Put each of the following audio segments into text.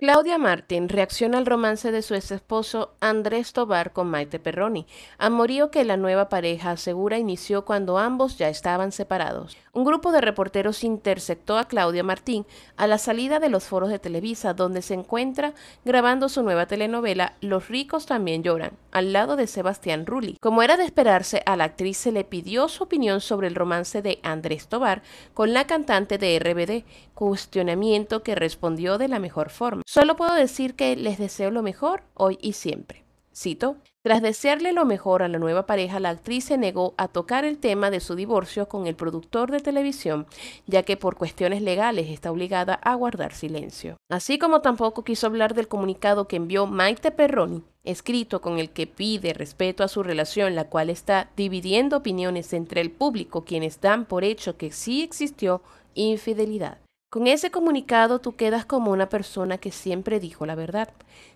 Claudia Martín reacciona al romance de su ex esposo Andrés Tobar con Maite Perroni, amorío que la nueva pareja asegura inició cuando ambos ya estaban separados. Un grupo de reporteros interceptó a Claudia Martín a la salida de los foros de Televisa, donde se encuentra grabando su nueva telenovela Los ricos también lloran, al lado de Sebastián Rulli. Como era de esperarse, a la actriz se le pidió su opinión sobre el romance de Andrés Tobar con la cantante de RBD, cuestionamiento que respondió de la mejor forma. Solo puedo decir que les deseo lo mejor hoy y siempre. Cito. Tras desearle lo mejor a la nueva pareja, la actriz se negó a tocar el tema de su divorcio con el productor de televisión, ya que por cuestiones legales está obligada a guardar silencio. Así como tampoco quiso hablar del comunicado que envió Maite Perroni, escrito con el que pide respeto a su relación, la cual está dividiendo opiniones entre el público, quienes dan por hecho que sí existió infidelidad. Con ese comunicado tú quedas como una persona que siempre dijo la verdad.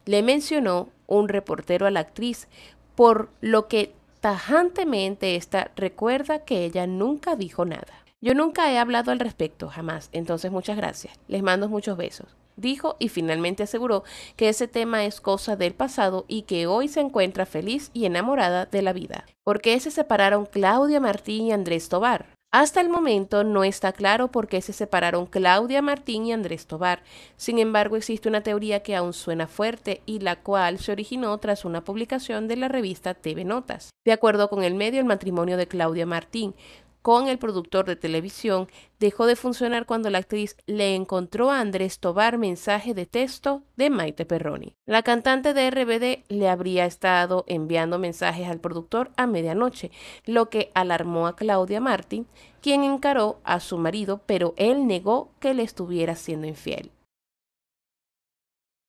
Le mencionó un reportero a la actriz, por lo que tajantemente esta recuerda que ella nunca dijo nada. Yo nunca he hablado al respecto, jamás, entonces muchas gracias. Les mando muchos besos. Dijo y finalmente aseguró que ese tema es cosa del pasado y que hoy se encuentra feliz y enamorada de la vida. ¿Por qué se separaron Claudia Martín y Andrés Tobar? Hasta el momento no está claro por qué se separaron Claudia Martín y Andrés Tobar. Sin embargo, existe una teoría que aún suena fuerte y la cual se originó tras una publicación de la revista TV Notas. De acuerdo con el medio, el matrimonio de Claudia Martín con el productor de televisión dejó de funcionar cuando la actriz le encontró a Andrés Tobar mensaje de texto de Maite Perroni. La cantante de RBD le habría estado enviando mensajes al productor a medianoche, lo que alarmó a Claudia Martín, quien encaró a su marido, pero él negó que le estuviera siendo infiel.